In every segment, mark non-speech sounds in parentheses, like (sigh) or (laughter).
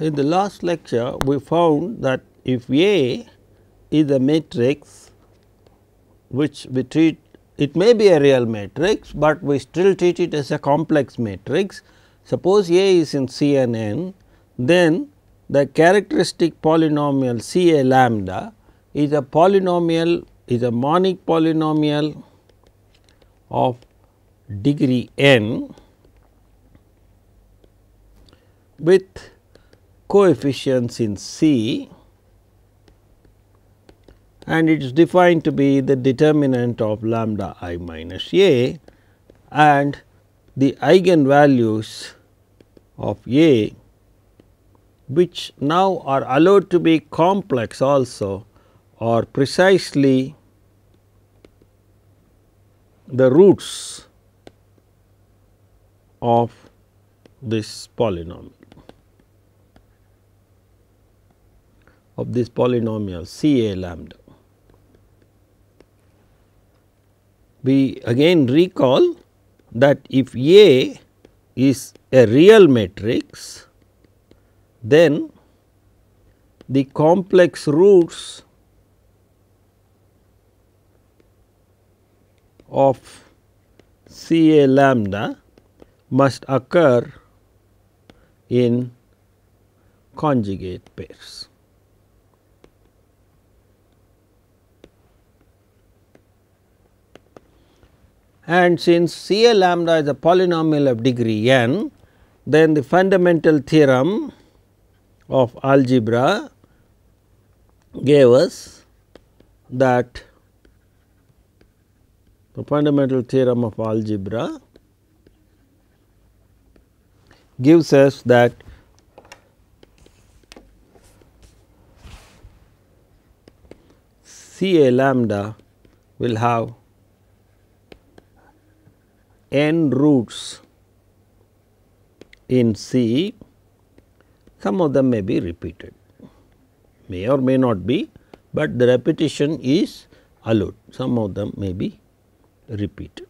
in the last lecture we found that if A is a matrix which we treat it may be a real matrix, but we still treat it as a complex matrix. Suppose A is in C and N, then the characteristic polynomial C A lambda is a polynomial is a monic polynomial of degree n with coefficients in C and it is defined to be the determinant of lambda i minus A and the eigenvalues of A which now are allowed to be complex also are precisely the roots of this polynomial. of this polynomial C A lambda. We again recall that if A is a real matrix, then the complex roots of C A lambda must occur in conjugate pairs. and since C A lambda is a polynomial of degree n, then the fundamental theorem of algebra gave us that the fundamental theorem of algebra gives us that C A lambda will have n roots in C, some of them may be repeated, may or may not be, but the repetition is allowed, some of them may be repeated.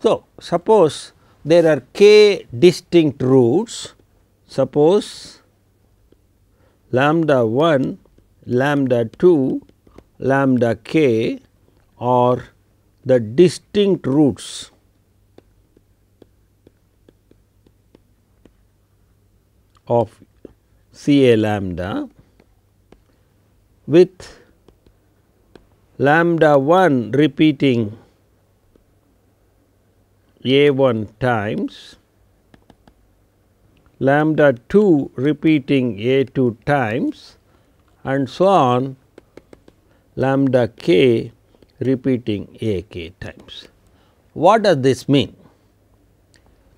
So, suppose there are k distinct roots, suppose lambda 1, lambda 2, lambda k or the distinct roots of C A lambda with lambda 1 repeating A 1 times, lambda 2 repeating A 2 times and so on lambda k repeating a k times. What does this mean?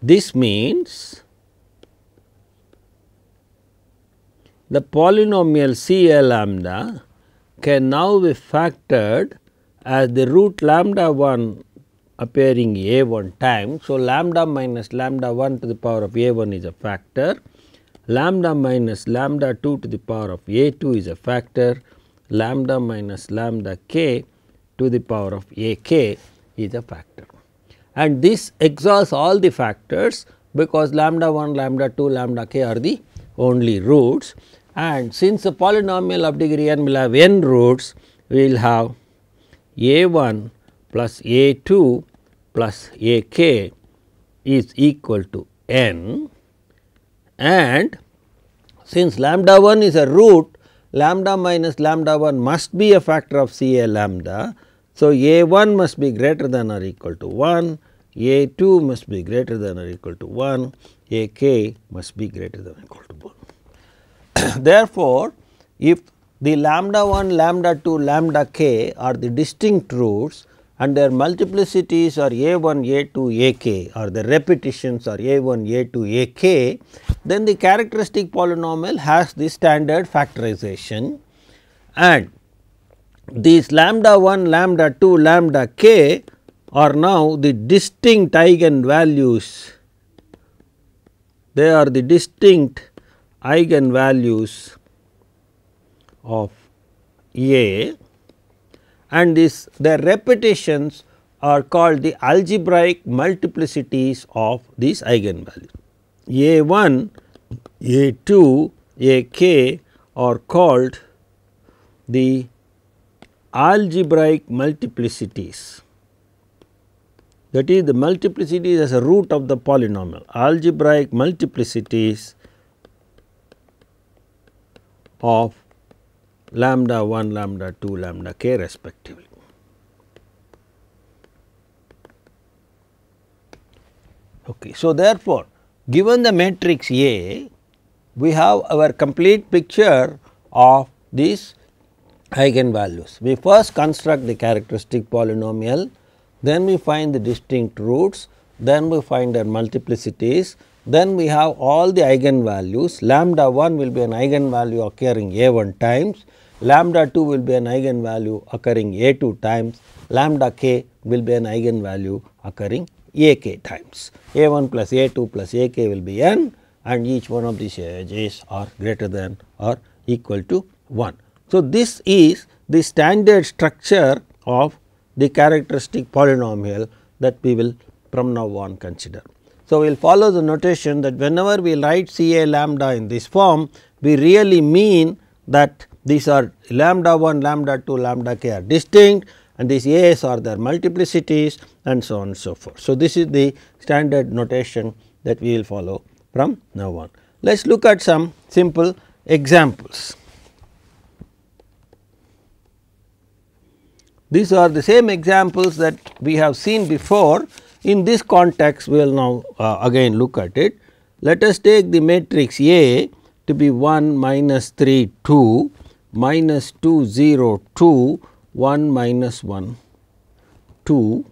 This means the polynomial C A lambda can now be factored as the root lambda 1 appearing a 1 time. So, lambda minus lambda 1 to the power of a 1 is a factor, lambda minus lambda 2 to the power of a 2 is a factor, lambda minus lambda k to the power of a k is a factor. And this exhausts all the factors because lambda 1, lambda 2, lambda k are the only roots and since a polynomial of degree n will have n roots, we will have a 1 plus a 2 plus a k is equal to n and since lambda 1 is a root lambda minus lambda 1 must be a factor of Ca lambda. So, A 1 must be greater than or equal to 1, A 2 must be greater than or equal to 1, A k must be greater than or equal to 1. (coughs) Therefore, if the lambda 1, lambda 2, lambda k are the distinct roots and their multiplicities are a1, a2, ak or the repetitions are a1, a2, ak, then the characteristic polynomial has the standard factorization and these lambda 1, lambda 2, lambda k are now the distinct eigenvalues. They are the distinct eigenvalues of A and this their repetitions are called the algebraic multiplicities of these eigenvalues. A 1, A 2, A k are called the algebraic multiplicities that is the multiplicity as a root of the polynomial algebraic multiplicities of lambda 1, lambda 2, lambda k respectively. Okay. So, therefore, given the matrix A, we have our complete picture of these eigenvalues. We first construct the characteristic polynomial, then we find the distinct roots, then we find their multiplicities, then we have all the eigenvalues lambda 1 will be an eigenvalue occurring a 1 times lambda 2 will be an eigenvalue occurring A2 times, lambda k will be an eigenvalue occurring AK times. A1 plus A2 plus AK will be n and each one of these J's are greater than or equal to 1. So, this is the standard structure of the characteristic polynomial that we will from now on consider. So, we will follow the notation that whenever we write C A lambda in this form, we really mean that these are lambda 1, lambda 2, lambda k are distinct and these A's are their multiplicities and so on and so forth. So, this is the standard notation that we will follow from now on. Let us look at some simple examples. These are the same examples that we have seen before. In this context, we will now uh, again look at it. Let us take the matrix A to be 1 minus 3 2 minus 2 0 2 1 minus 1 2.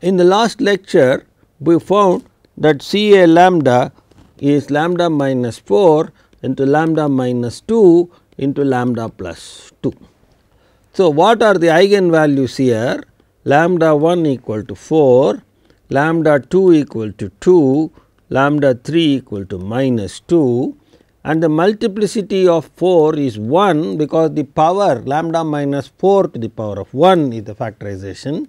In the last lecture we found that C A lambda is lambda minus 4 into lambda minus 2 into lambda plus 2. So, what are the eigenvalues here? Lambda 1 equal to 4, lambda 2 equal to 2, lambda 3 equal to minus 2 and the multiplicity of 4 is 1 because the power lambda minus 4 to the power of 1 is the factorization.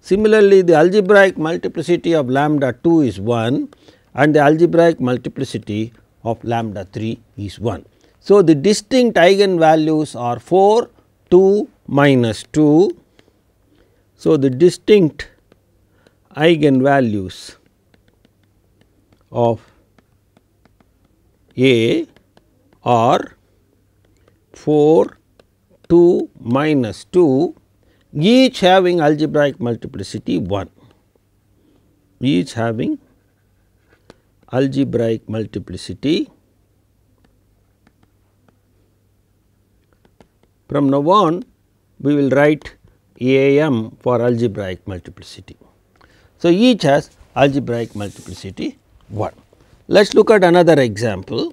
Similarly, the algebraic multiplicity of lambda 2 is 1 and the algebraic multiplicity of lambda 3 is 1. So, the distinct eigenvalues are 4, 2, minus 2. So, the distinct eigenvalues of A or 4 2 minus 2 each having algebraic multiplicity 1 each having algebraic multiplicity from now on we will write AM for algebraic multiplicity. So, each has algebraic multiplicity 1. Let us look at another example.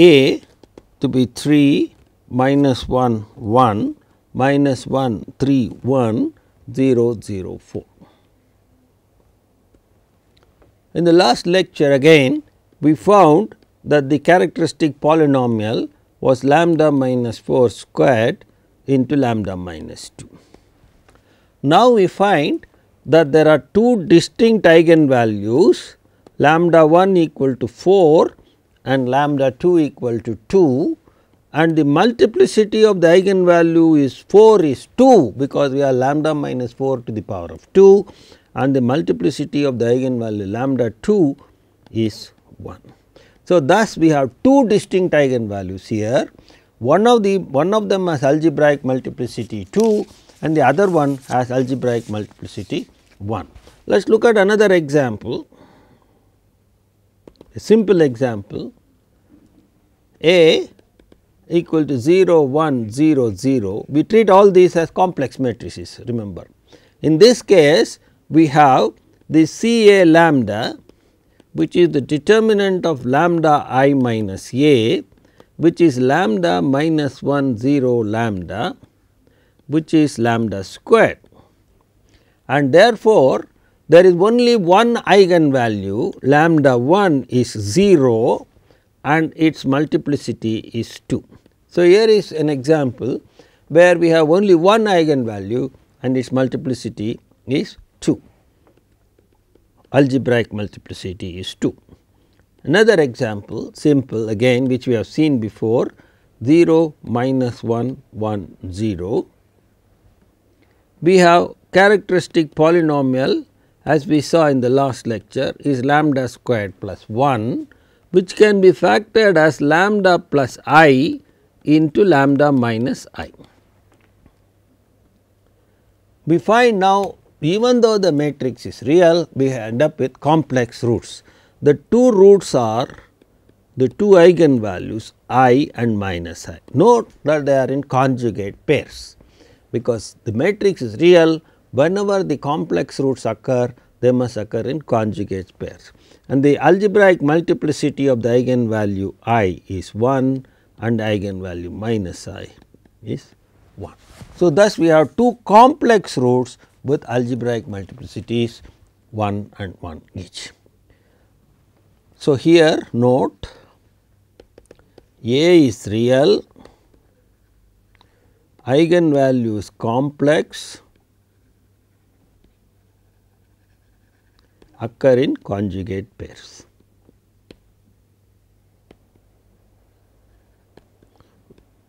A to be 3 minus 1 1 minus 1 3 1 0 0 4. In the last lecture again we found that the characteristic polynomial was lambda minus 4 squared into lambda minus 2. Now, we find that there are two distinct eigenvalues lambda 1 equal to 4 and lambda 2 equal to 2 and the multiplicity of the eigenvalue is 4 is 2 because we are lambda minus 4 to the power of 2 and the multiplicity of the eigenvalue lambda 2 is 1. So, thus we have two distinct eigenvalues here one of the one of them has algebraic multiplicity 2 and the other one has algebraic multiplicity 1. Let us look at another example a simple example A equal to 0 1 0 0 we treat all these as complex matrices remember. In this case we have the CA lambda which is the determinant of lambda i minus A which is lambda minus 1 0 lambda which is lambda squared and therefore, there is only one eigenvalue lambda 1 is 0 and its multiplicity is 2. So, here is an example where we have only one eigenvalue and its multiplicity is 2, algebraic multiplicity is 2. Another example simple again which we have seen before 0 minus 1 1 0. We have characteristic polynomial as we saw in the last lecture is lambda squared plus 1 which can be factored as lambda plus i into lambda minus i. We find now even though the matrix is real we end up with complex roots. The two roots are the two eigenvalues i and minus i. Note that they are in conjugate pairs because the matrix is real whenever the complex roots occur they must occur in conjugate pairs. And the algebraic multiplicity of the eigenvalue i is 1 and eigenvalue minus i is 1. So, thus we have two complex roots with algebraic multiplicities 1 and 1 each. So, here note A is real, eigenvalue is complex occur in conjugate pairs.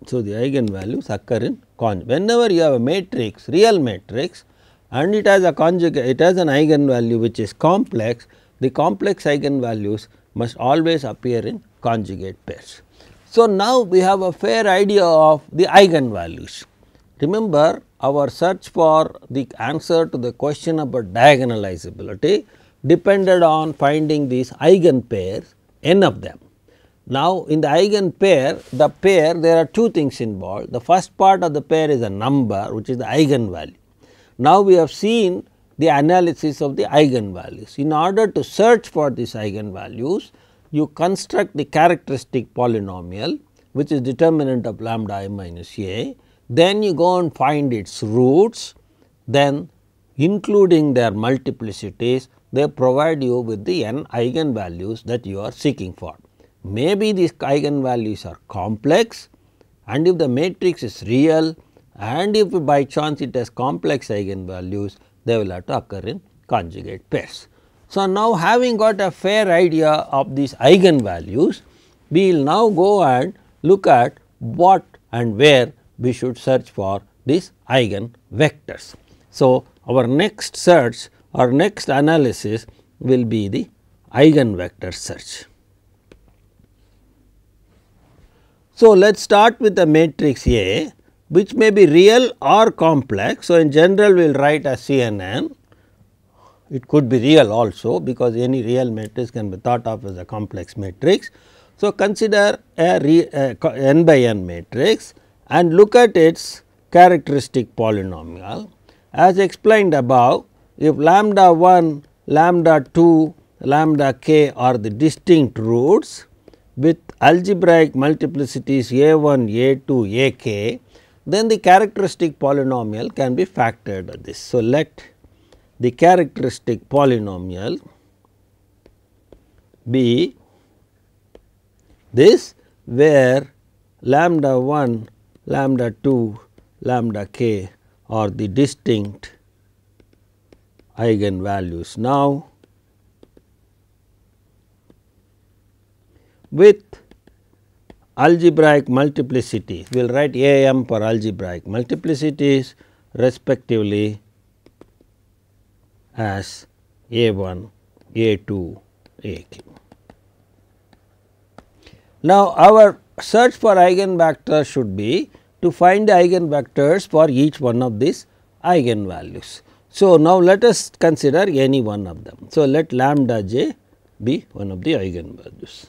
So, the eigenvalues occur in con whenever you have a matrix real matrix and it has a conjugate it has an eigenvalue which is complex the complex eigenvalues must always appear in conjugate pairs. So, now we have a fair idea of the eigenvalues. Remember our search for the answer to the question about diagonalizability depended on finding these pair n of them. Now, in the eigen pair, the pair there are two things involved. The first part of the pair is a number which is the eigenvalue. Now, we have seen the analysis of the eigenvalues. In order to search for these eigenvalues, you construct the characteristic polynomial which is determinant of lambda i minus a. Then you go and find its roots, then including their multiplicities they provide you with the n eigenvalues that you are seeking for. Maybe these eigenvalues are complex and if the matrix is real and if by chance it has complex eigenvalues, they will have to occur in conjugate pairs. So, now having got a fair idea of these eigenvalues, we will now go and look at what and where we should search for these eigenvectors. So, our next search our next analysis will be the eigenvector search. So, let us start with the matrix A which may be real or complex. So, in general we will write as CNN. It could be real also because any real matrix can be thought of as a complex matrix. So, consider a n by n matrix and look at its characteristic polynomial. As explained above if lambda 1, lambda 2, lambda k are the distinct roots with algebraic multiplicities a 1, a 2, a k, then the characteristic polynomial can be factored at this. So, let the characteristic polynomial be this where lambda 1, lambda 2, lambda k are the distinct eigenvalues. Now, with algebraic multiplicities, we will write A m for algebraic multiplicities respectively as A 1, A 2, A q. Now, our search for eigenvectors should be to find the eigenvectors for each one of these eigenvalues. So, now let us consider any one of them. So, let lambda j be one of the eigenvalues.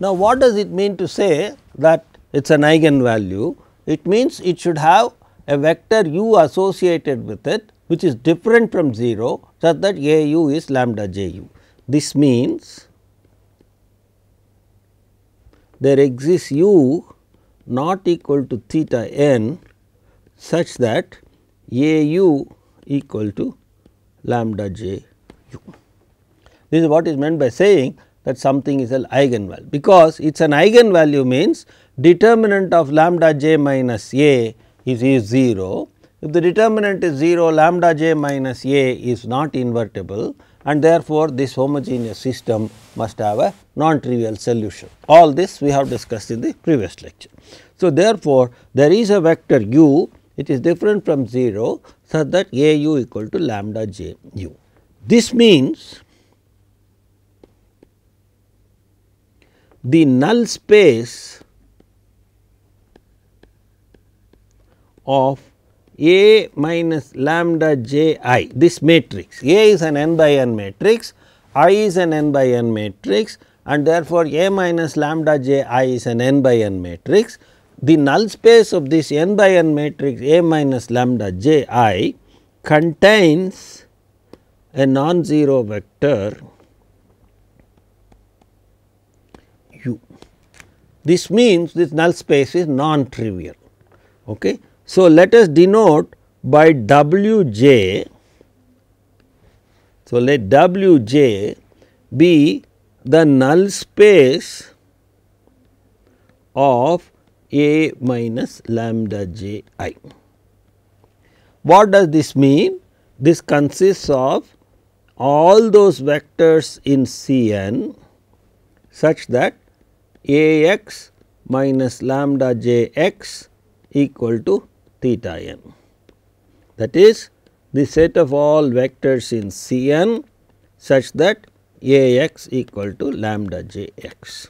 Now, what does it mean to say that it is an eigenvalue? It means it should have a vector u associated with it which is different from 0 such that a u is lambda j u. This means there exists u not equal to theta n such that A u equal to lambda j u. This is what is meant by saying that something is an eigenvalue because it is an eigenvalue means determinant of lambda j minus A is, is 0. If the determinant is 0 lambda j minus A is not invertible and therefore, this homogeneous system must have a non-trivial solution. All this we have discussed in the previous lecture. So, therefore, there is a vector u it is different from 0 such that a u equal to lambda j u. This means the null space of A minus lambda j i this matrix A is an n by n matrix i is an n by n matrix and therefore, A minus lambda j i is an n by n matrix the null space of this n by n matrix A minus lambda j i contains a non-zero vector u. This means this null space is non-trivial. Okay. So, let us denote by w j. So, let w j be the null space of a minus lambda j i. What does this mean? This consists of all those vectors in C n such that A x minus lambda j x equal to theta n. That is the set of all vectors in C n such that A x equal to lambda j x.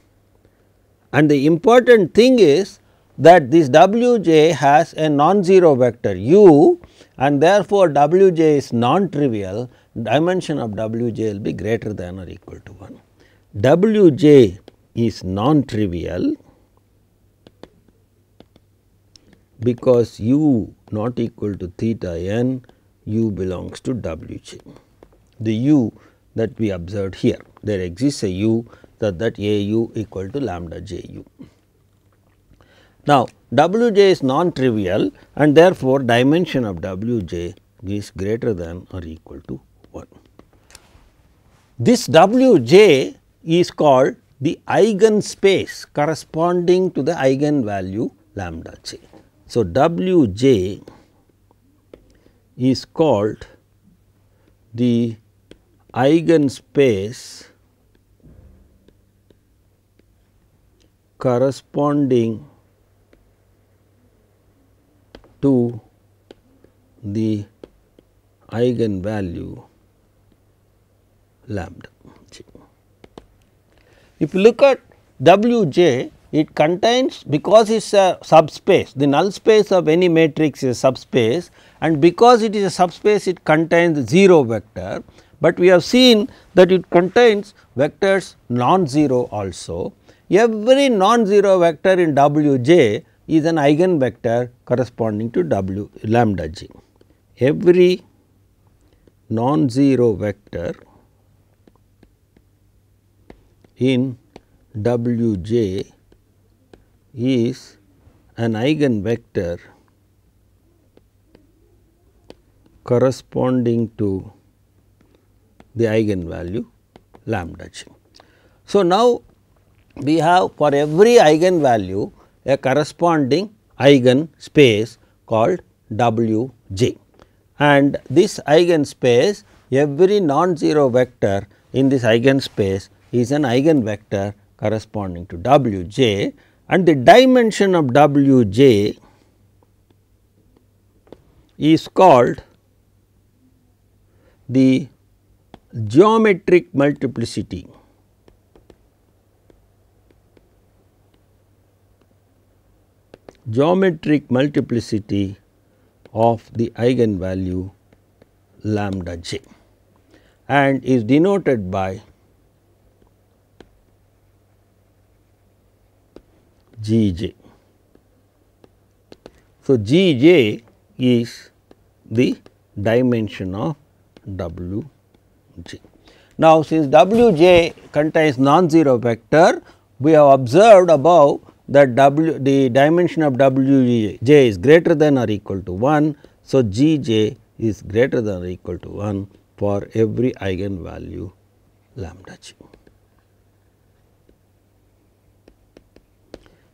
And the important thing is that this Wj has a non-zero vector u and therefore, Wj is non-trivial dimension of Wj will be greater than or equal to 1. Wj is non-trivial because u not equal to theta n u belongs to Wj. The u that we observed here there exists a u that that au equal to lambda ju. Now, Wj is non-trivial and therefore, dimension of Wj is greater than or equal to 1. This Wj is called the eigenspace corresponding to the eigenvalue lambda j. So, Wj is called the eigenspace corresponding to the eigenvalue lambda j. If you look at W j it contains because it is a subspace the null space of any matrix is a subspace and because it is a subspace it contains 0 vector, but we have seen that it contains vectors non-zero also. Every non-zero vector in W j is an eigenvector corresponding to w lambda g. Every non-zero vector in w j is an eigenvector corresponding to the eigenvalue lambda g. So, now we have for every eigenvalue a corresponding eigen space called W j and this eigen space. every non-zero vector in this eigen space is an eigenvector corresponding to W j and the dimension of W j is called the geometric multiplicity geometric multiplicity of the eigenvalue lambda j and is denoted by g j. So, g j is the dimension of w j. Now, since w j contains non-zero vector, we have observed above the w the dimension of w j is greater than or equal to 1. So, g j is greater than or equal to 1 for every eigenvalue lambda j.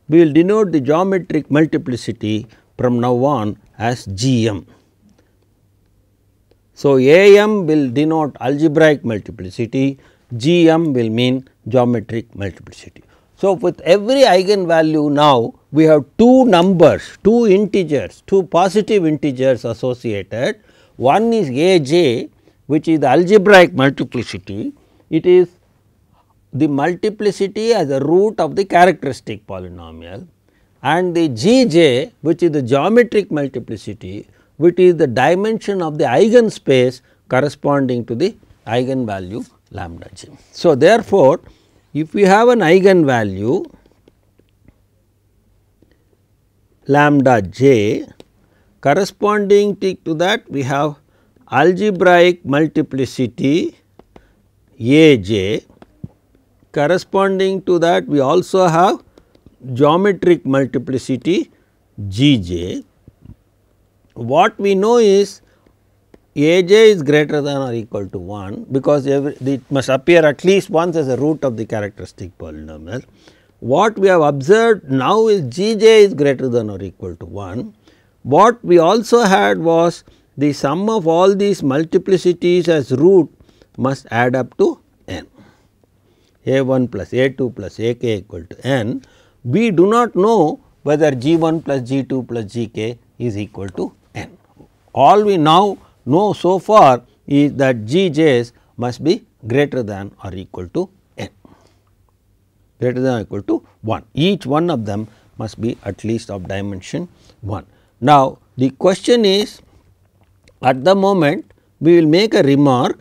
We will denote the geometric multiplicity from now on as gm. So, am will denote algebraic multiplicity, gm will mean geometric multiplicity. So, with every eigenvalue now we have two numbers, two integers, two positive integers associated. One is a j which is the algebraic multiplicity, it is the multiplicity as a root of the characteristic polynomial and the gj which is the geometric multiplicity which is the dimension of the eigenspace corresponding to the eigenvalue lambda j. So, therefore, if we have an eigenvalue lambda j corresponding to that we have algebraic multiplicity a j corresponding to that we also have geometric multiplicity g j. What we know is aj is greater than or equal to 1 because every, it must appear at least once as a root of the characteristic polynomial. What we have observed now is gj is greater than or equal to 1. What we also had was the sum of all these multiplicities as root must add up to n a 1 plus a 2 plus a k equal to n. We do not know whether g 1 plus g 2 plus g k is equal to n. All we now know so far is that gjs must be greater than or equal to n greater than or equal to 1 each one of them must be at least of dimension 1. Now, the question is at the moment we will make a remark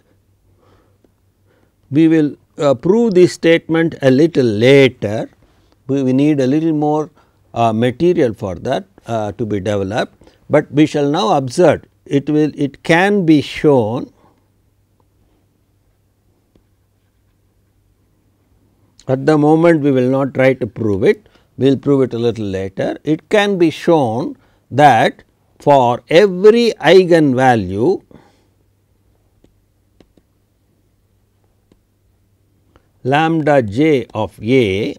we will uh, prove this statement a little later we, we need a little more uh, material for that uh, to be developed, but we shall now observe it will it can be shown at the moment we will not try to prove it we will prove it a little later it can be shown that for every eigenvalue lambda j of a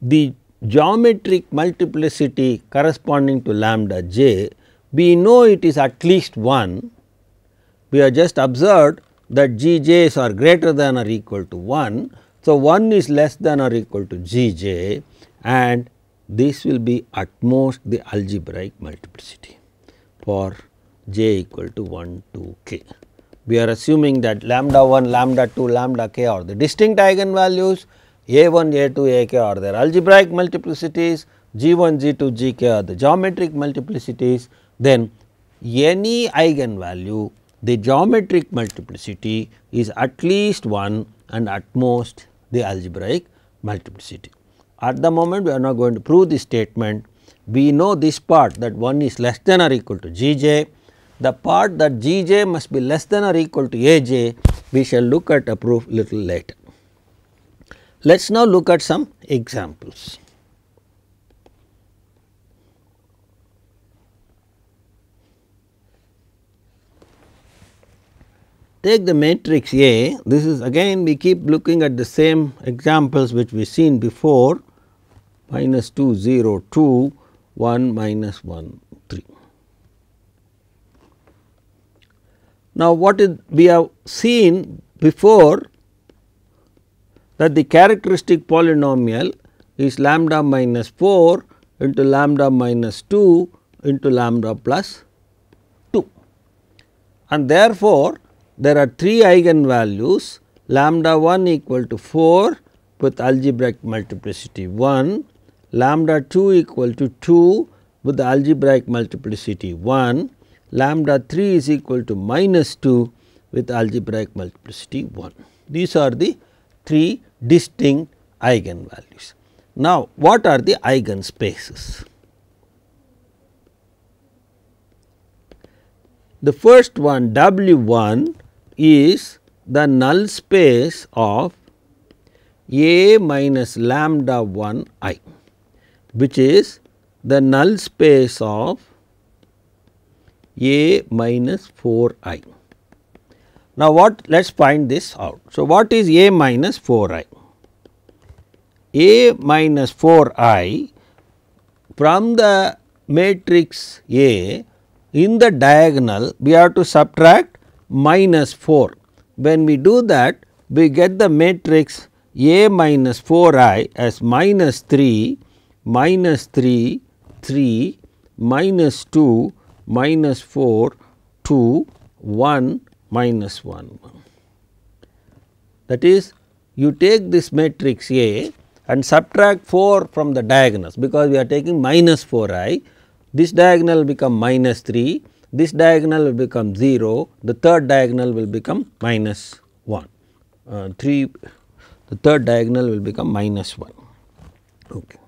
the geometric multiplicity corresponding to lambda j we know it is at least 1, we have just observed that g j's are greater than or equal to 1. So, 1 is less than or equal to g j and this will be at most the algebraic multiplicity for j equal to 1 to k. We are assuming that lambda 1, lambda 2, lambda k are the distinct eigenvalues, a 1, a 2, a k are their algebraic multiplicities, g 1, g 2, g k are the geometric multiplicities then any eigenvalue the geometric multiplicity is at least 1 and at most the algebraic multiplicity. At the moment we are not going to prove this statement, we know this part that 1 is less than or equal to gj, the part that gj must be less than or equal to aj we shall look at a proof little later. Let us now look at some examples. Take the matrix A, this is again we keep looking at the same examples which we seen before minus 2 0 2 1 minus 1 3. Now, what is we have seen before that the characteristic polynomial is lambda minus 4 into lambda minus 2 into lambda plus 2 and therefore, there are 3 eigenvalues lambda 1 equal to 4 with algebraic multiplicity 1, lambda 2 equal to 2 with algebraic multiplicity 1, lambda 3 is equal to minus 2 with algebraic multiplicity 1. These are the 3 distinct eigenvalues. Now, what are the eigenspaces? The first one W 1 is the null space of A minus lambda 1 i which is the null space of A minus 4 i. Now, what let us find this out. So, what is A minus 4 i? A minus 4 i from the matrix A in the diagonal we have to subtract minus 4. When we do that we get the matrix A minus 4 i as minus 3, minus 3, 3, minus 2, minus 4, 2, 1, minus 1. That is you take this matrix A and subtract 4 from the diagonals because we are taking minus 4 i this diagonal become minus 3 this diagonal will become 0, the third diagonal will become minus 1, uh, 3 the third diagonal will become minus 1 okay,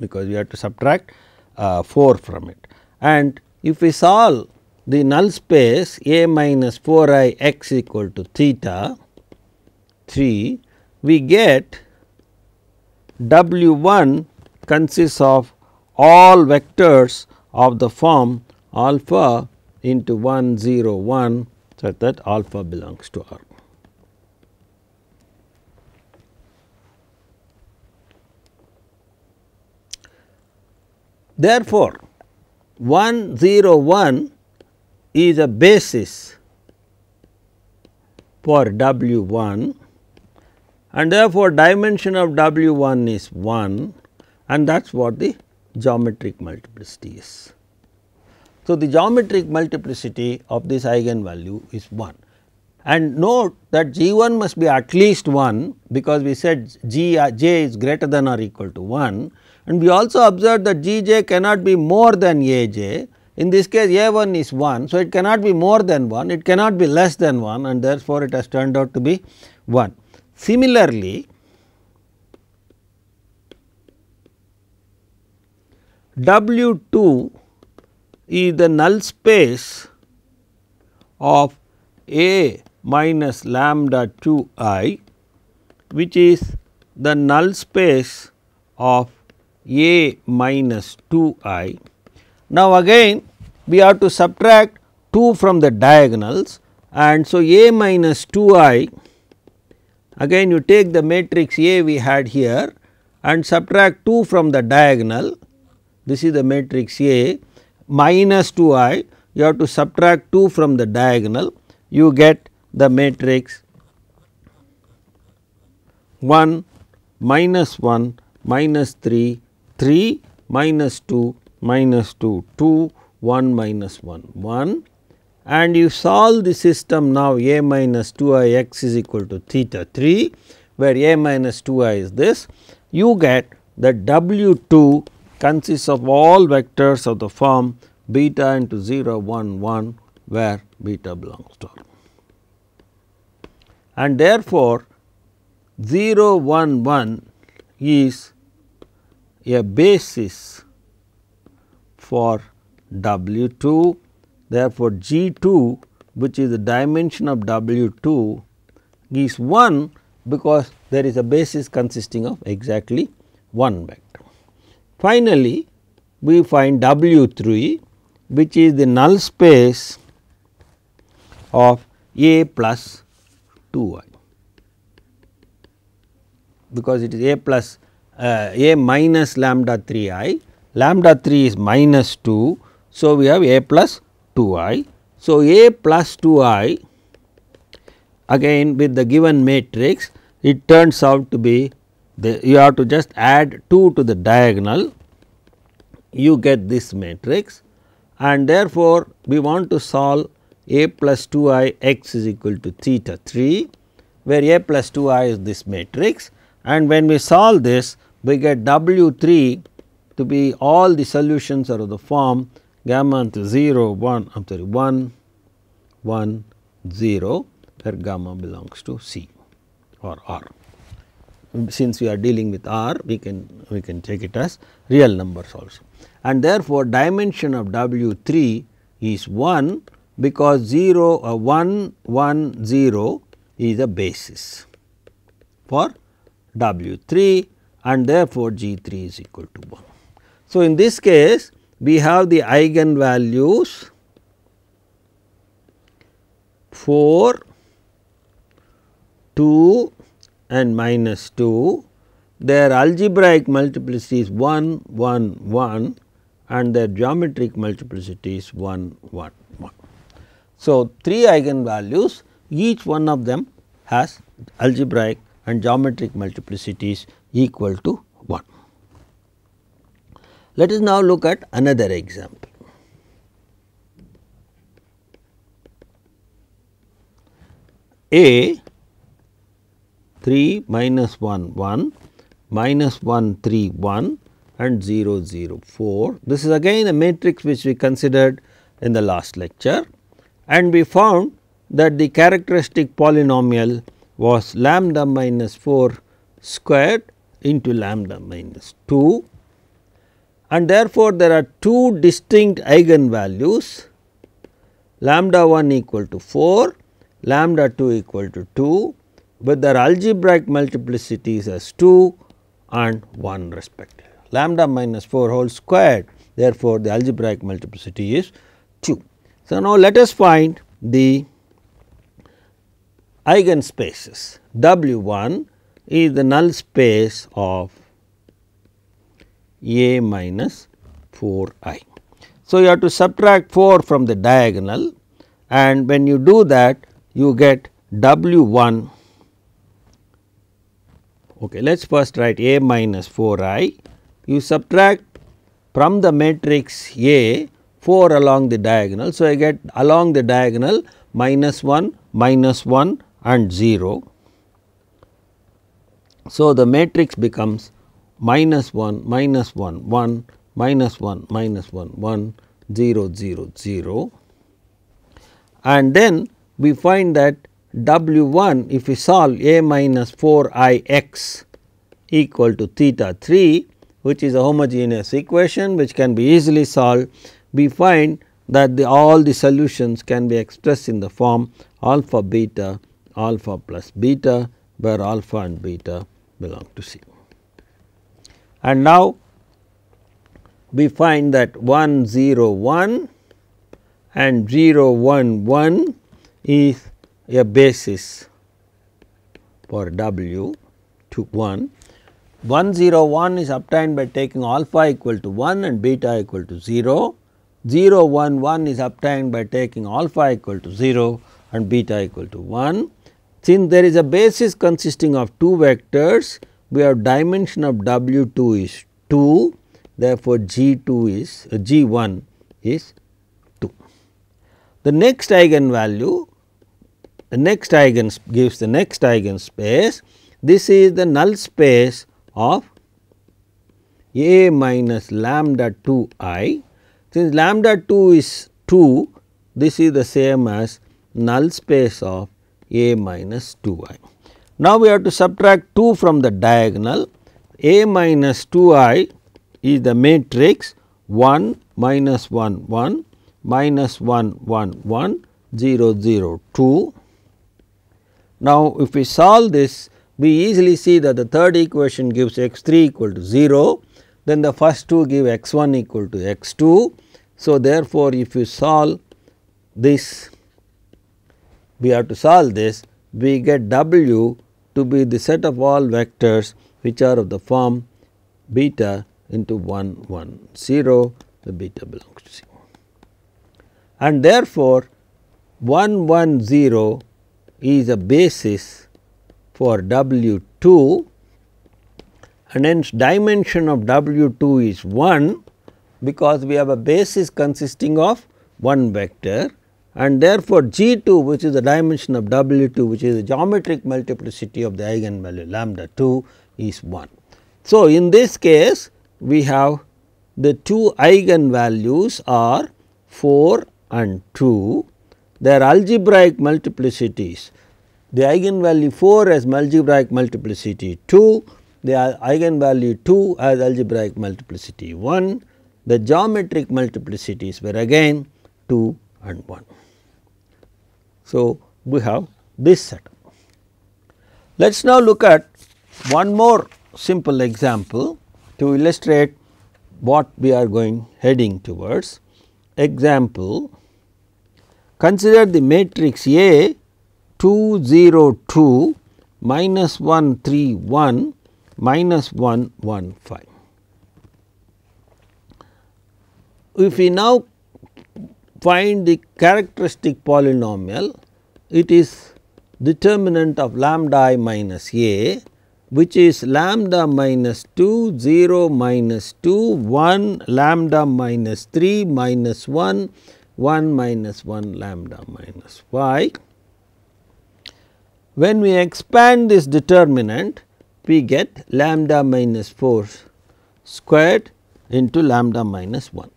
because we have to subtract uh, 4 from it. And if we solve the null space a minus 4 i x equal to theta 3, we get w 1 consists of all vectors of the form alpha into 1 0 1 such that alpha belongs to R. Therefore, 1 0 1 is a basis for W 1 and therefore, dimension of W 1 is 1 and that is what the geometric multiplicity is. So, the geometric multiplicity of this eigenvalue is 1 and note that g 1 must be at least 1 because we said g j is greater than or equal to 1 and we also observed that g j cannot be more than a j in this case a 1 is 1. So, it cannot be more than 1 it cannot be less than 1 and therefore, it has turned out to be 1. Similarly, W 2 is the null space of A minus lambda 2 i which is the null space of A minus 2 i. Now, again we have to subtract 2 from the diagonals and so A minus 2 i again you take the matrix A we had here and subtract 2 from the diagonal this is the matrix A minus 2i you have to subtract 2 from the diagonal you get the matrix 1 minus 1 minus 3 3 minus 2 minus 2 2 1 minus 1 1 and you solve the system now a minus 2i x is equal to theta 3 where a minus 2i is this you get the w 2 consists of all vectors of the form beta into 0 1 1 where beta belongs to R. And therefore, 0 1 1 is a basis for W 2 therefore, G 2 which is the dimension of W 2 is 1 because there is a basis consisting of exactly one vector. Finally, we find W 3 which is the null space of A plus 2 i, because it is A plus uh, A minus lambda 3 i lambda 3 is minus 2. So, we have A plus 2 i. So, A plus 2 i again with the given matrix it turns out to be you have to just add 2 to the diagonal you get this matrix and therefore, we want to solve a plus 2 i x is equal to theta 3 where a plus 2 i is this matrix and when we solve this we get w 3 to be all the solutions are of the form gamma into 0 1 I am sorry 1 1 0 where gamma belongs to C or R since we are dealing with r we can we can take it as real numbers also. And therefore, dimension of W 3 is 1 because 0 uh, 1 1 0 is a basis for W 3 and therefore, G 3 is equal to 1. So, in this case we have the eigenvalues 4 2 and minus 2, their algebraic multiplicity is 1 1 1 and their geometric multiplicity is 1 1 1. So, 3 eigenvalues each one of them has algebraic and geometric multiplicities equal to 1. Let us now look at another example. A 3 minus 1 1 minus 1 3 1 and 0 0 4. This is again a matrix which we considered in the last lecture and we found that the characteristic polynomial was lambda minus 4 squared into lambda minus 2 and therefore, there are two distinct eigenvalues lambda 1 equal to 4, lambda 2 equal to 2 with their algebraic multiplicities as 2 and 1 respectively. Lambda minus 4 whole squared therefore, the algebraic multiplicity is 2. So, now let us find the eigenspaces W 1 is the null space of A minus 4 i. So, you have to subtract 4 from the diagonal and when you do that you get W 1 Okay, let us first write A minus 4i. You subtract from the matrix A 4 along the diagonal. So, I get along the diagonal minus 1, minus 1 and 0. So, the matrix becomes minus 1, minus 1, 1, minus 1, minus 1, 1, 0, 0, 0. And then we find that W1 if we solve a minus 4 i x equal to theta 3 which is a homogeneous equation which can be easily solved we find that the, all the solutions can be expressed in the form alpha beta alpha plus beta where alpha and beta belong to C. And now we find that 1 0 1 and 0 1 1 is a basis for W to 1. 1 is obtained by taking alpha equal to 1 and beta equal to 0. 1 is obtained by taking alpha equal to 0 and beta equal to 1. Since there is a basis consisting of two vectors, we have dimension of W 2 is 2, therefore, G 2 is uh, G 1 is 2. The next eigenvalue the next eigen gives the next eigenspace. This is the null space of a minus lambda 2 i. Since lambda 2 is 2, this is the same as null space of a minus 2 i. Now, we have to subtract 2 from the diagonal. a minus 2 i is the matrix 1 minus 1 1 minus 1 1 1 0 0 2 now, if we solve this we easily see that the third equation gives x 3 equal to 0, then the first two give x 1 equal to x 2. So, therefore, if you solve this we have to solve this we get w to be the set of all vectors which are of the form beta into 1 1 0 the beta belongs to 0. And therefore, 1 1 0 is a basis for W 2 and hence dimension of W 2 is 1 because we have a basis consisting of one vector and therefore, G 2 which is the dimension of W 2 which is the geometric multiplicity of the eigenvalue lambda 2 is 1. So, in this case we have the two eigenvalues are 4 and 2 their algebraic multiplicities. The eigenvalue 4 has algebraic multiplicity 2, the eigenvalue 2 has algebraic multiplicity 1, the geometric multiplicities were again 2 and 1. So, we have this set. Let us now look at one more simple example to illustrate what we are going heading towards. Example Consider the matrix A 2 0 2 minus 1 3 1 minus 1 1 5. If we now find the characteristic polynomial, it is determinant of lambda i minus a which is lambda minus 2 0 minus 2 1 lambda minus 3 minus 1 1 minus 1 lambda minus y. When we expand this determinant, we get lambda minus 4 squared into lambda minus 1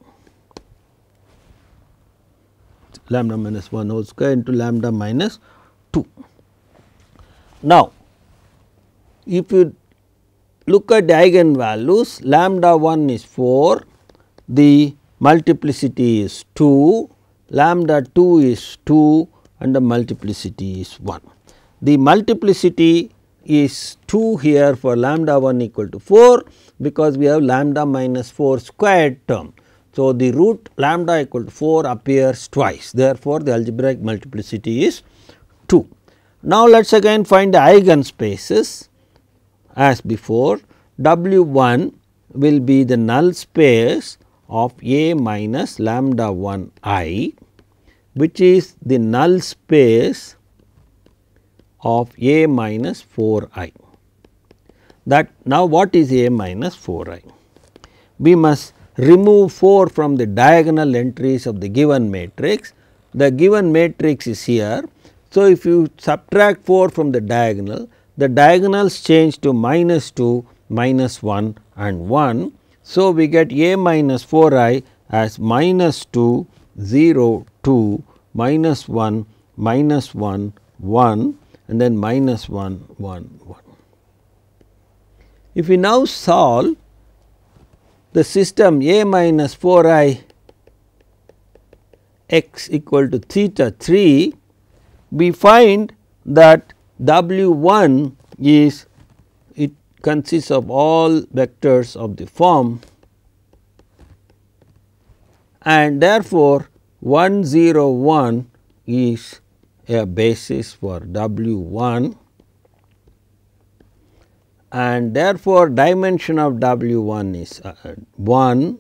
lambda minus 1 whole square into lambda minus 2. Now, if you look at the eigenvalues lambda 1 is 4, the multiplicity is 2, lambda 2 is 2 and the multiplicity is 1. The multiplicity is 2 here for lambda 1 equal to 4 because we have lambda minus 4 squared term. So, the root lambda equal to 4 appears twice therefore, the algebraic multiplicity is 2. Now, let us again find the eigenspaces as before W 1 will be the null space of A minus lambda 1 i which is the null space of A minus 4 i. That now what is A minus 4 i? We must remove 4 from the diagonal entries of the given matrix. The given matrix is here. So, if you subtract 4 from the diagonal, the diagonals change to minus 2, minus 1 and 1 so, we get a minus 4 i as minus 2 0 2 minus 1 minus 1 1 and then minus 1 1 1. If we now solve the system a minus 4 i x equal to theta 3, we find that w 1 is consists of all vectors of the form and therefore 101 is a basis for W1 and therefore dimension of W1 is uh, 1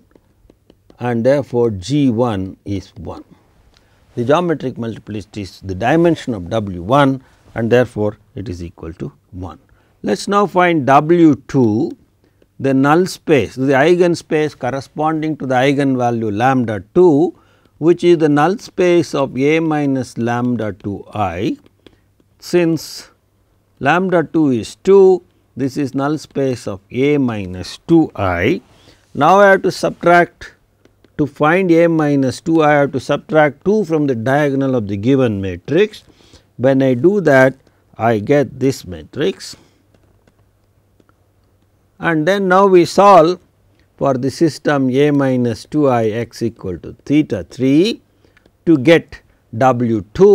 and therefore G1 is 1. The geometric multiplicity is the dimension of W1 and therefore it is equal to 1. Let us now find W2 the null space the eigen space corresponding to the eigen value lambda 2 which is the null space of A minus lambda 2 i since lambda 2 is 2 this is null space of A minus 2 i. Now, I have to subtract to find A minus 2 I have to subtract 2 from the diagonal of the given matrix. When I do that I get this matrix and then now we solve for the system A minus 2 i x equal to theta 3 to get W 2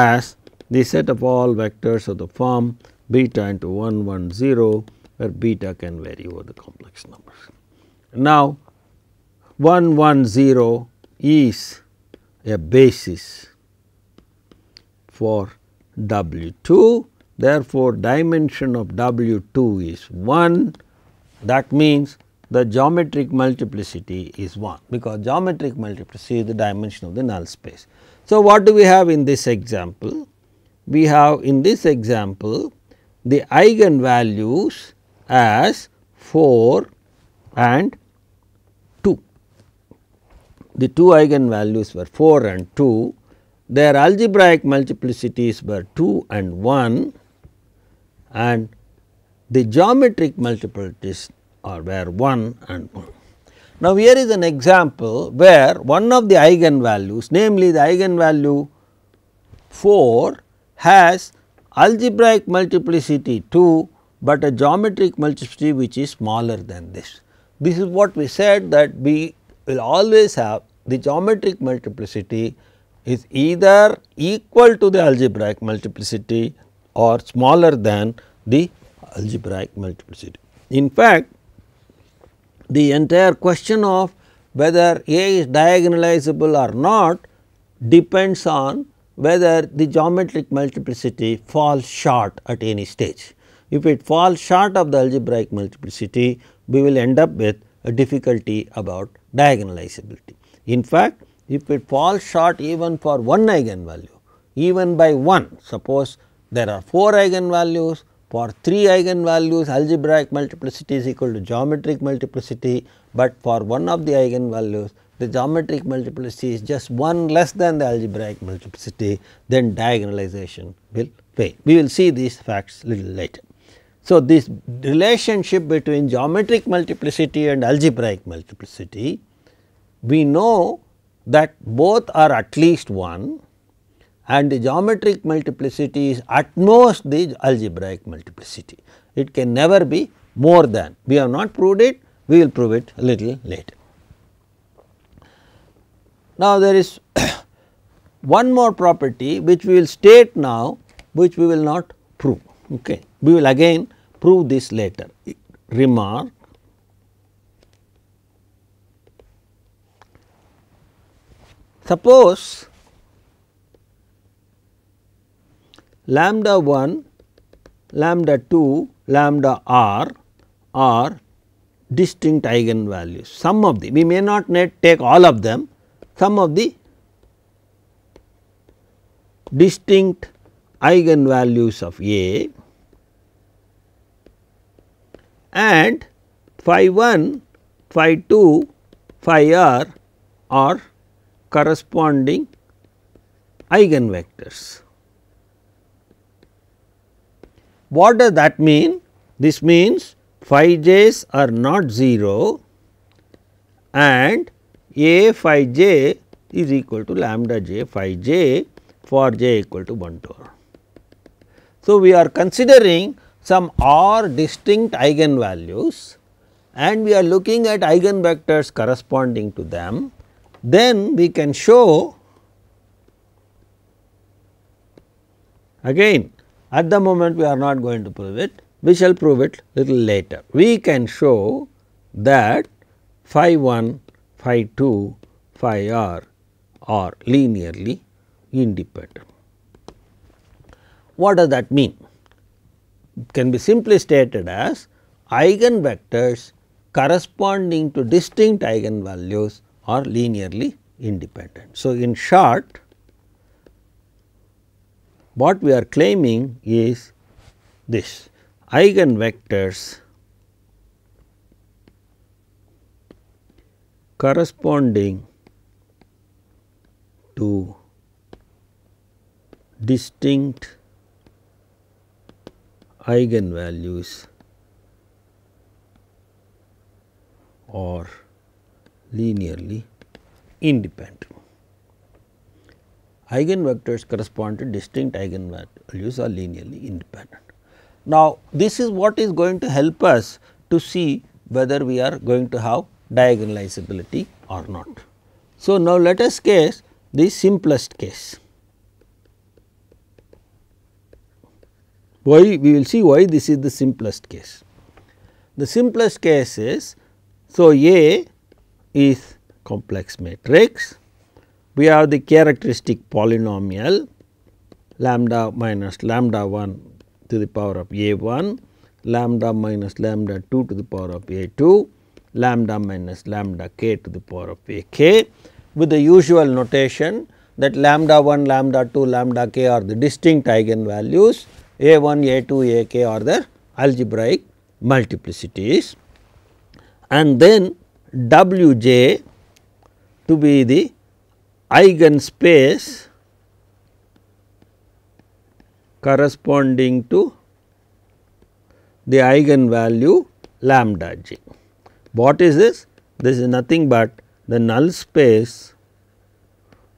as the set of all vectors of the form beta into 1 1 0 where beta can vary over the complex numbers. Now 1 1 0 is a basis for W 2 therefore, dimension of W 2 is 1 that means the geometric multiplicity is 1 because geometric multiplicity is the dimension of the null space. So, what do we have in this example? We have in this example the eigenvalues as 4 and 2. The two eigenvalues were 4 and 2, their algebraic multiplicities were 2 and 1 and the geometric multiplicities are where 1 and 1. Now, here is an example where one of the eigenvalues namely the eigenvalue 4 has algebraic multiplicity 2, but a geometric multiplicity which is smaller than this. This is what we said that we will always have the geometric multiplicity is either equal to the algebraic multiplicity or smaller than the algebraic multiplicity. In fact, the entire question of whether A is diagonalizable or not depends on whether the geometric multiplicity falls short at any stage. If it falls short of the algebraic multiplicity, we will end up with a difficulty about diagonalizability. In fact, if it falls short even for one eigenvalue, even by one, suppose there are 4 eigenvalues for 3 eigenvalues algebraic multiplicity is equal to geometric multiplicity, but for one of the eigenvalues the geometric multiplicity is just 1 less than the algebraic multiplicity then diagonalization will fail. We will see these facts little later. So, this relationship between geometric multiplicity and algebraic multiplicity, we know that both are at least 1 and the geometric multiplicity is at most the algebraic multiplicity. It can never be more than. We have not proved it, we will prove it a little later. Now, there is (coughs) one more property which we will state now which we will not prove. Okay. We will again prove this later. Remark Suppose lambda 1, lambda 2, lambda r are distinct eigenvalues. Some of the we may not take all of them, some of the distinct eigenvalues of A and phi 1, phi 2, phi r are corresponding eigenvectors. What does that mean? This means phi j's are not 0 and a phi j is equal to lambda j phi j for j equal to 1 to r. So, we are considering some r distinct eigenvalues and we are looking at eigenvectors corresponding to them. Then we can show again at the moment we are not going to prove it, we shall prove it little later. We can show that phi 1, phi 2, phi r are linearly independent. What does that mean? It can be simply stated as eigenvectors corresponding to distinct eigenvalues are linearly independent. So, in short what we are claiming is this eigenvectors corresponding to distinct eigenvalues or linearly independent eigenvectors correspond to distinct eigenvalues are linearly independent. Now, this is what is going to help us to see whether we are going to have diagonalizability or not. So, now let us case the simplest case. Why we will see why this is the simplest case. The simplest case is so A is complex matrix we have the characteristic polynomial lambda minus lambda 1 to the power of a 1, lambda minus lambda 2 to the power of a 2, lambda minus lambda k to the power of a k with the usual notation that lambda 1, lambda 2, lambda k are the distinct eigenvalues, a 1, a 2, a k are the algebraic multiplicities and then w j to be the Eigen space corresponding to the eigenvalue lambda g. What is this? This is nothing but the null space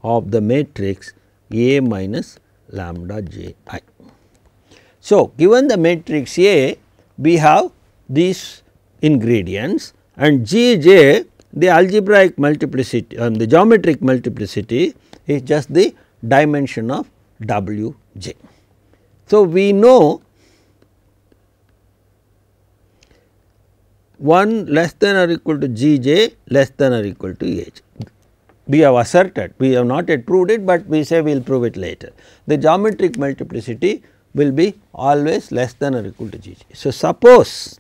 of the matrix A minus lambda j i. So, given the matrix A, we have these ingredients and G j the algebraic multiplicity um, the geometric multiplicity is just the dimension of W j. So, we know 1 less than or equal to g j less than or equal to h. We have asserted, we have not yet proved it, but we say we will prove it later. The geometric multiplicity will be always less than or equal to g j. So, suppose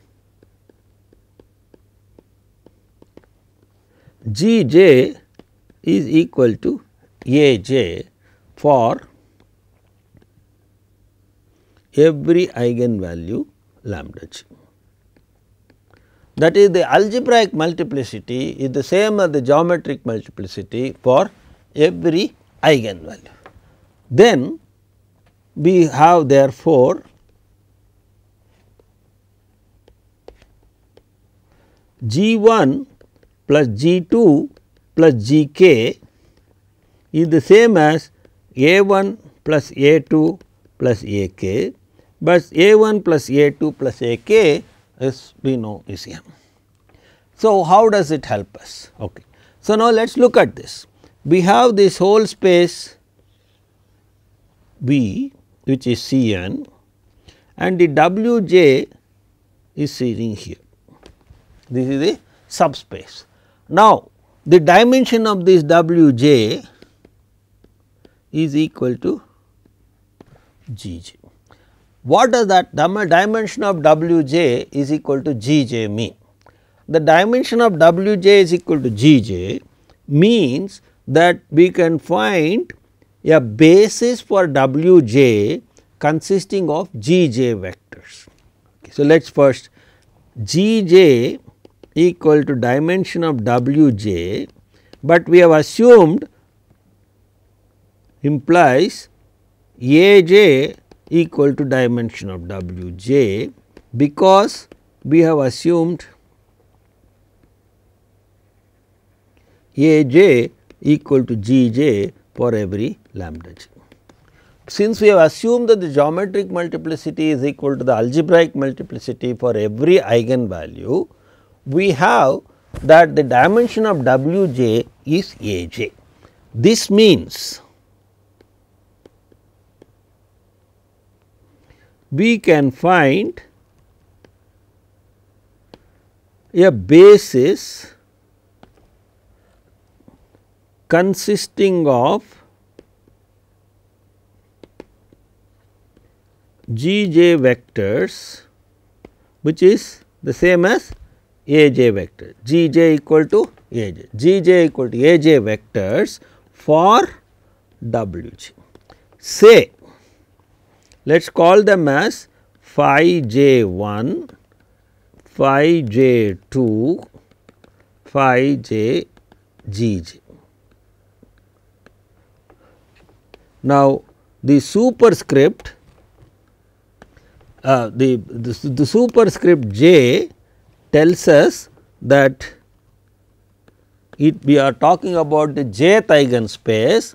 G j is equal to A j for every eigenvalue lambda j. That is the algebraic multiplicity is the same as the geometric multiplicity for every eigenvalue. Then we have therefore G 1 plus G 2 plus G k is the same as A 1 plus A 2 plus A k, but A 1 plus A 2 plus A k is we know is M. So, how does it help us? Okay. So, now let us look at this. We have this whole space B which is C n and the W j is sitting here. This is a subspace. Now, the dimension of this Wj is equal to Gj. What does that dimension of Wj is equal to Gj mean? The dimension of Wj is equal to Gj means that we can find a basis for Wj consisting of Gj vectors. Okay, so, let us first Gj equal to dimension of Wj, but we have assumed implies Aj equal to dimension of Wj because we have assumed Aj equal to Gj for every lambda j. Since we have assumed that the geometric multiplicity is equal to the algebraic multiplicity for every eigenvalue, we have that the dimension of Wj is Aj. This means we can find a basis consisting of Gj vectors which is the same as aj vector gj equal to A j, G j equal to aj vectors for wj say let us call them as phi j 1 phi j 2 phi j G j. now the superscript uh, the, the, the superscript j tells us that it we are talking about the jth eigen space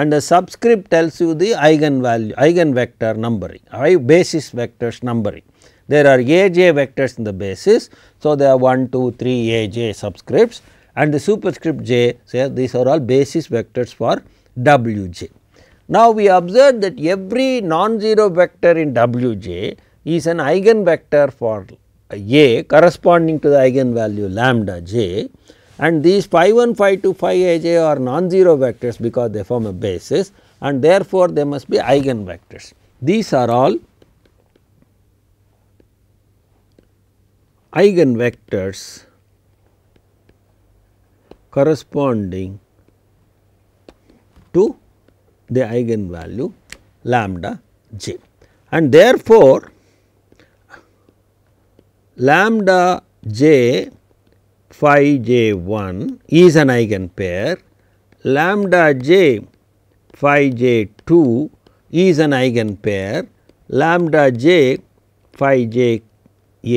and the subscript tells you the eigenvalue eigenvector numbering i basis vectors numbering. There are aj vectors in the basis. So, there are 1, 2, 3 aj subscripts and the superscript j says these are all basis vectors for wj. Now, we observe that every non-zero vector in wj is an eigenvector for a corresponding to the eigenvalue lambda j and these phi 1 phi 2 phi aj are non-zero vectors because they form a basis and therefore, they must be eigenvectors. These are all eigenvectors corresponding to the eigenvalue lambda j and therefore, lambda j phi j 1 is an eigen pair. lambda j phi j 2 is an eigen pair. lambda j phi j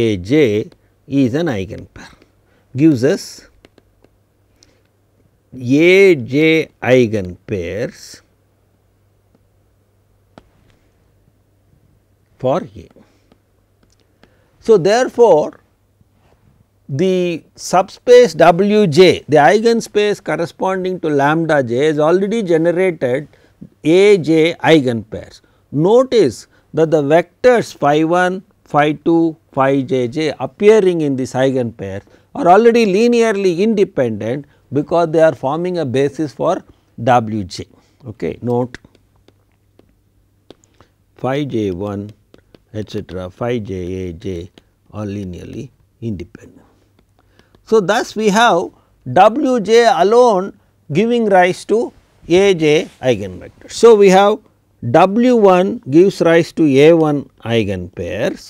a j is an eigen pair. gives us a j pairs for A. So, therefore, the subspace Wj the eigenspace corresponding to lambda j is already generated Aj eigenpairs. Notice that the vectors phi 1, phi 2, phi j j appearing in this eigenpairs are already linearly independent because they are forming a basis for Wj. Okay. Note phi j 1 etcetera phi j a j are linearly independent. So, thus we have w j alone giving rise to a j eigenvectors. So, we have w 1 gives rise to a 1 eigenpairs,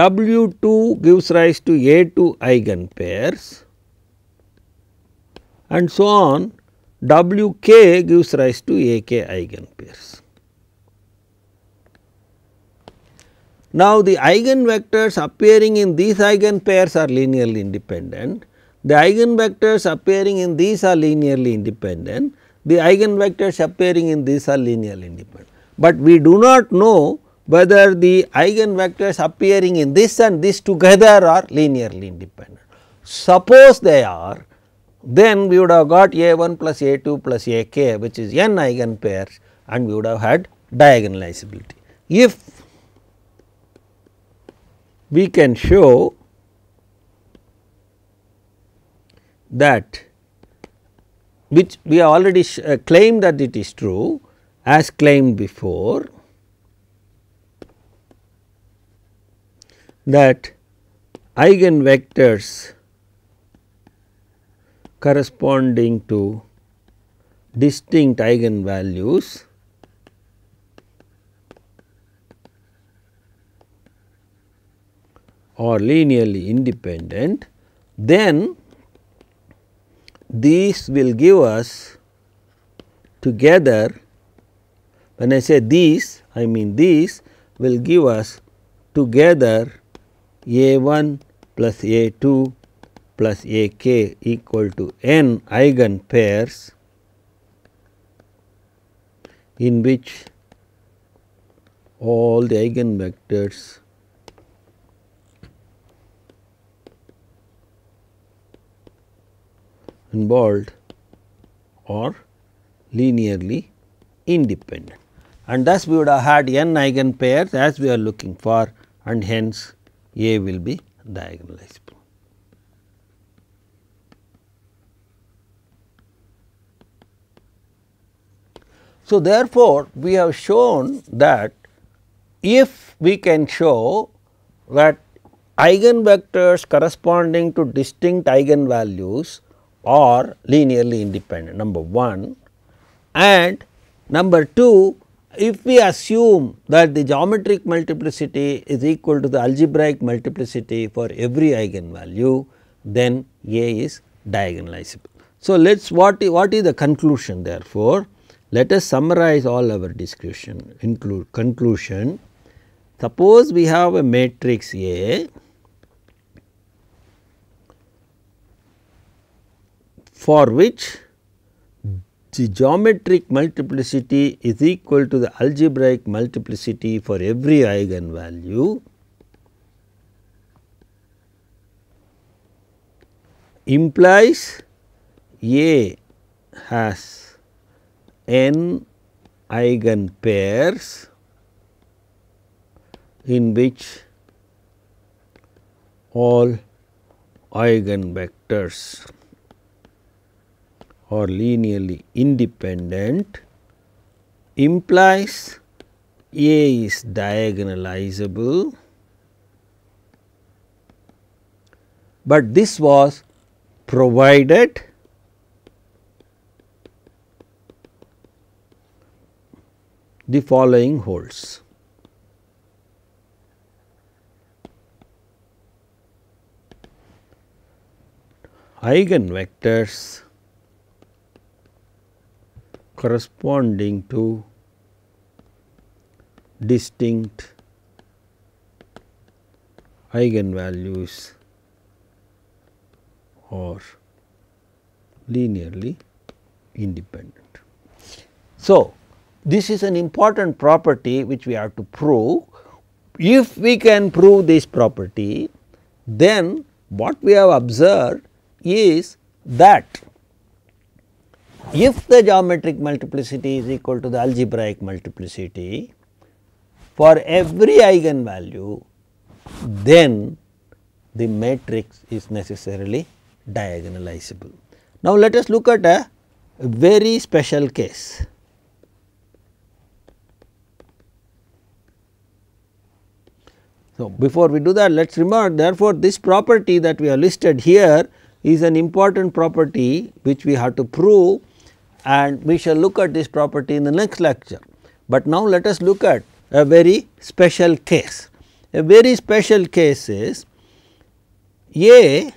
w 2 gives rise to a 2 eigenpairs and so on w k gives rise to a k eigenpairs. Now, the eigenvectors appearing in these eigenpairs are linearly independent, the eigenvectors appearing in these are linearly independent, the eigenvectors appearing in these are linearly independent. But we do not know whether the eigenvectors appearing in this and this together are linearly independent. Suppose they are, then we would have got A1 plus A2 plus AK which is n eigenpairs and we would have had diagonalizability. If we can show that which we already uh, claim that it is true as claimed before that eigenvectors corresponding to distinct eigenvalues or linearly independent, then these will give us together when I say these I mean these will give us together a 1 plus a 2 plus a k equal to n eigen pairs in which all the eigenvectors involved or linearly independent and thus we would have had n eigenpairs as we are looking for and hence A will be diagonalizable. So, therefore, we have shown that if we can show that eigenvectors corresponding to distinct eigenvalues are linearly independent number 1 and number 2 if we assume that the geometric multiplicity is equal to the algebraic multiplicity for every eigenvalue then A is diagonalizable. So, let us what, what is the conclusion therefore, let us summarize all our discussion include conclusion. Suppose we have a matrix A for which the geometric multiplicity is equal to the algebraic multiplicity for every eigenvalue implies A has n eigen pairs in which all eigenvectors or linearly independent implies A is diagonalizable, but this was provided the following holds. Eigenvectors corresponding to distinct eigenvalues or linearly independent. So, this is an important property which we have to prove. If we can prove this property, then what we have observed is that if the geometric multiplicity is equal to the algebraic multiplicity for every eigenvalue, then the matrix is necessarily diagonalizable. Now, let us look at a very special case. So, before we do that let us remark therefore, this property that we have listed here is an important property which we have to prove and we shall look at this property in the next lecture. But now let us look at a very special case. A very special case is A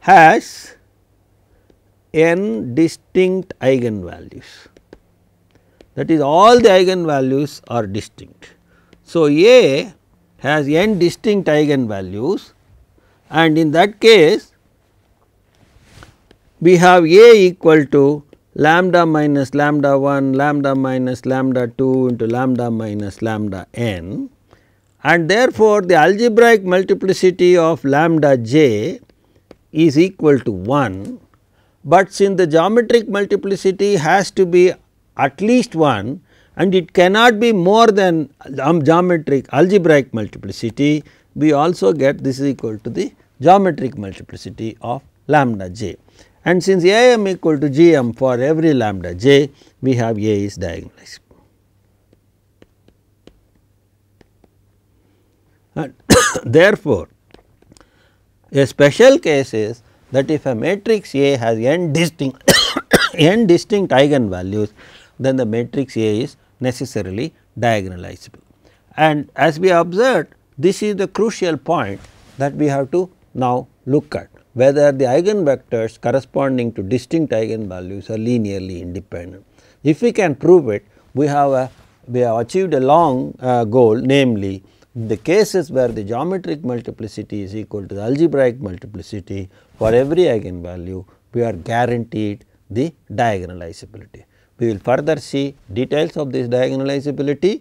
has n distinct eigenvalues that is all the eigenvalues are distinct. So, A has n distinct eigenvalues and in that case we have A equal to lambda minus lambda 1, lambda minus lambda 2 into lambda minus lambda n and therefore, the algebraic multiplicity of lambda j is equal to 1, but since the geometric multiplicity has to be at least 1 and it cannot be more than um, geometric algebraic multiplicity, we also get this is equal to the geometric multiplicity of lambda j. And since A m equal to G m for every lambda j, we have A is diagonalized. And (coughs) therefore, a special case is that if a matrix A has n distinct (coughs) n distinct eigenvalues, then the matrix A is necessarily diagonalizable. And as we observed, this is the crucial point that we have to now look at whether the eigenvectors corresponding to distinct eigenvalues are linearly independent. If we can prove it, we have a we have achieved a long uh, goal namely the cases where the geometric multiplicity is equal to the algebraic multiplicity for every eigenvalue we are guaranteed the diagonalizability. We will further see details of this diagonalizability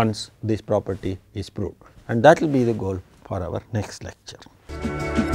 once this property is proved and that will be the goal for our next lecture.